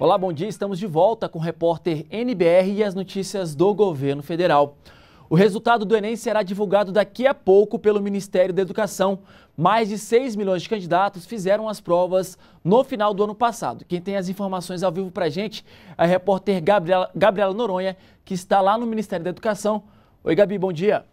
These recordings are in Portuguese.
Olá, bom dia. Estamos de volta com o repórter NBR e as notícias do governo federal. O resultado do Enem será divulgado daqui a pouco pelo Ministério da Educação. Mais de 6 milhões de candidatos fizeram as provas no final do ano passado. Quem tem as informações ao vivo para a gente é a repórter Gabriela, Gabriela Noronha, que está lá no Ministério da Educação. Oi, Gabi, bom dia.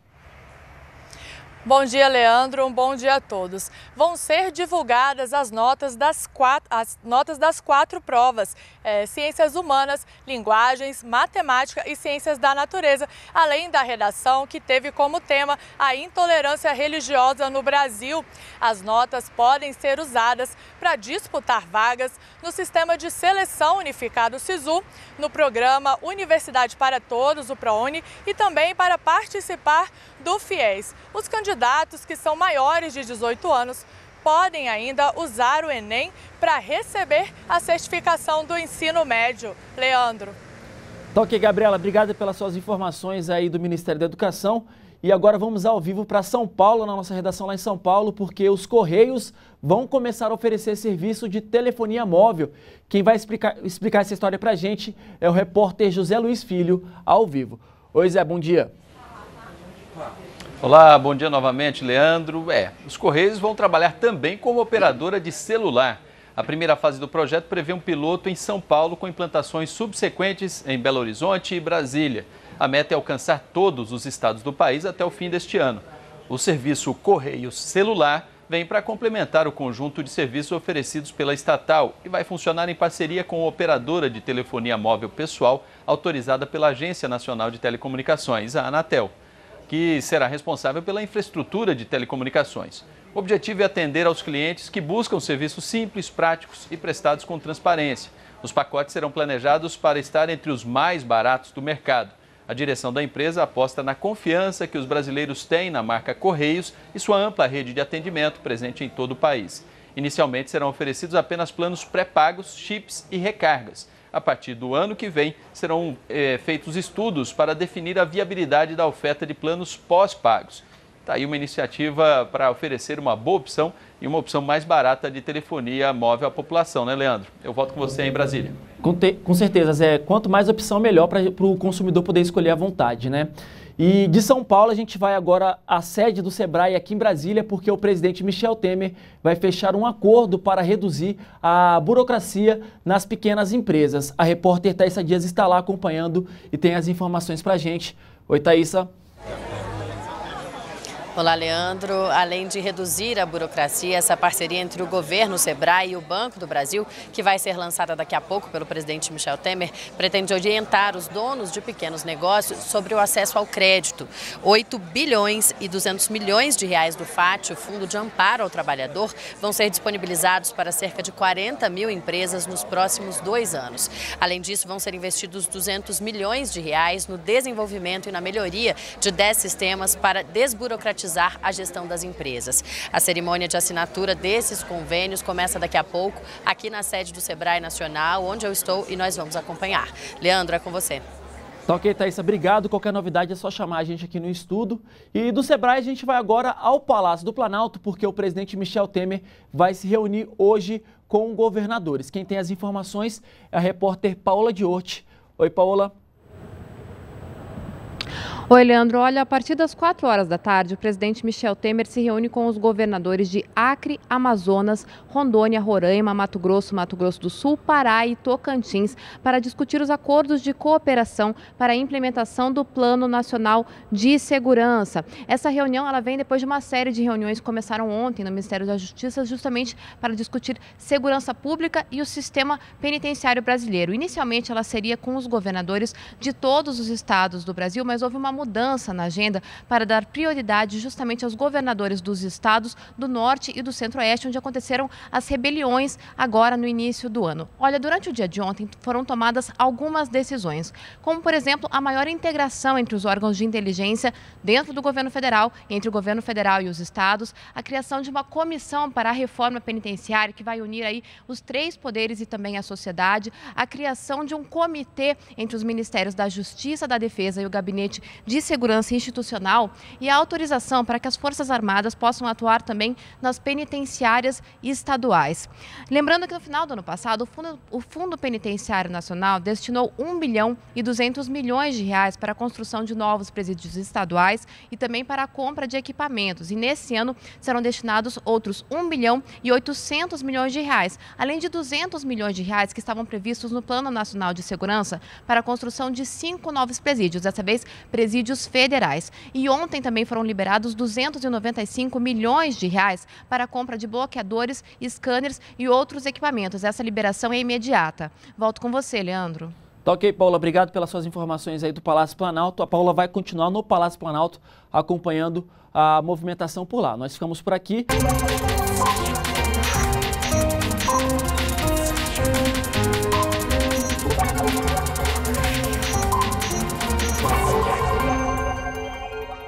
Bom dia, Leandro. Um bom dia a todos. Vão ser divulgadas as notas das quatro, as notas das quatro provas: é, Ciências Humanas, Linguagens, Matemática e Ciências da Natureza, além da redação, que teve como tema a intolerância religiosa no Brasil. As notas podem ser usadas para disputar vagas no sistema de seleção unificado SISU, no programa Universidade para Todos, o ProUni, e também para participar do FIES. Os candidatos candidatos que são maiores de 18 anos podem ainda usar o Enem para receber a certificação do ensino médio. Leandro. Então, ok, Gabriela. Obrigada pelas suas informações aí do Ministério da Educação. E agora vamos ao vivo para São Paulo, na nossa redação lá em São Paulo, porque os Correios vão começar a oferecer serviço de telefonia móvel. Quem vai explicar, explicar essa história para a gente é o repórter José Luiz Filho, ao vivo. Oi, Zé, bom dia. Olá, bom dia novamente, Leandro. É, os Correios vão trabalhar também como operadora de celular. A primeira fase do projeto prevê um piloto em São Paulo com implantações subsequentes em Belo Horizonte e Brasília. A meta é alcançar todos os estados do país até o fim deste ano. O serviço Correios Celular vem para complementar o conjunto de serviços oferecidos pela estatal e vai funcionar em parceria com a operadora de telefonia móvel pessoal autorizada pela Agência Nacional de Telecomunicações, a Anatel que será responsável pela infraestrutura de telecomunicações. O objetivo é atender aos clientes que buscam serviços simples, práticos e prestados com transparência. Os pacotes serão planejados para estar entre os mais baratos do mercado. A direção da empresa aposta na confiança que os brasileiros têm na marca Correios e sua ampla rede de atendimento presente em todo o país. Inicialmente serão oferecidos apenas planos pré-pagos, chips e recargas a partir do ano que vem, serão é, feitos estudos para definir a viabilidade da oferta de planos pós-pagos. Está aí uma iniciativa para oferecer uma boa opção e uma opção mais barata de telefonia móvel à população, né, Leandro? Eu volto com você em Brasília. Com, te, com certeza, Zé. Quanto mais opção, melhor para o consumidor poder escolher à vontade, né? E de São Paulo a gente vai agora à sede do Sebrae aqui em Brasília, porque o presidente Michel Temer vai fechar um acordo para reduzir a burocracia nas pequenas empresas. A repórter Thaisa Dias está lá acompanhando e tem as informações para a gente. Oi, Thaisa. Olá, Leandro. Além de reduzir a burocracia, essa parceria entre o governo, o SEBRAE e o Banco do Brasil, que vai ser lançada daqui a pouco pelo presidente Michel Temer, pretende orientar os donos de pequenos negócios sobre o acesso ao crédito. 8 bilhões e 200 milhões de reais do FAT, o Fundo de Amparo ao Trabalhador, vão ser disponibilizados para cerca de 40 mil empresas nos próximos dois anos. Além disso, vão ser investidos 200 milhões de reais no desenvolvimento e na melhoria de 10 sistemas para desburocratizar democratizar a gestão das empresas. A cerimônia de assinatura desses convênios começa daqui a pouco aqui na sede do Sebrae Nacional, onde eu estou e nós vamos acompanhar. Leandro, é com você. Tá ok, Thaisa, obrigado. Qualquer novidade é só chamar a gente aqui no estudo. E do Sebrae a gente vai agora ao Palácio do Planalto, porque o presidente Michel Temer vai se reunir hoje com governadores. Quem tem as informações é a repórter Paula Diorte. Oi, Paula. Oi, Leandro. Olha, a partir das 4 horas da tarde, o presidente Michel Temer se reúne com os governadores de Acre, Amazonas, Rondônia, Roraima, Mato Grosso, Mato Grosso do Sul, Pará e Tocantins para discutir os acordos de cooperação para a implementação do Plano Nacional de Segurança. Essa reunião ela vem depois de uma série de reuniões que começaram ontem no Ministério da Justiça, justamente para discutir segurança pública e o sistema penitenciário brasileiro. Inicialmente, ela seria com os governadores de todos os estados do Brasil, mas houve uma mudança na agenda para dar prioridade justamente aos governadores dos estados do Norte e do Centro-Oeste, onde aconteceram as rebeliões agora no início do ano. Olha, durante o dia de ontem foram tomadas algumas decisões, como, por exemplo, a maior integração entre os órgãos de inteligência dentro do governo federal, entre o governo federal e os estados, a criação de uma comissão para a reforma penitenciária que vai unir aí os três poderes e também a sociedade, a criação de um comitê entre os ministérios da Justiça, da Defesa e o gabinete de Segurança Institucional e a autorização para que as Forças Armadas possam atuar também nas penitenciárias estaduais. Lembrando que no final do ano passado, o Fundo, o Fundo Penitenciário Nacional destinou 1 bilhão e 200 milhões de reais para a construção de novos presídios estaduais e também para a compra de equipamentos. E nesse ano serão destinados outros 1 bilhão e 800 milhões de reais, além de 200 milhões de reais que estavam previstos no Plano Nacional de Segurança para a construção de cinco novos presídios, dessa vez presídios subsídios federais. E ontem também foram liberados 295 milhões de reais para a compra de bloqueadores, scanners e outros equipamentos. Essa liberação é imediata. Volto com você, Leandro. Tá ok, Paula. Obrigado pelas suas informações aí do Palácio Planalto. A Paula vai continuar no Palácio Planalto acompanhando a movimentação por lá. Nós ficamos por aqui.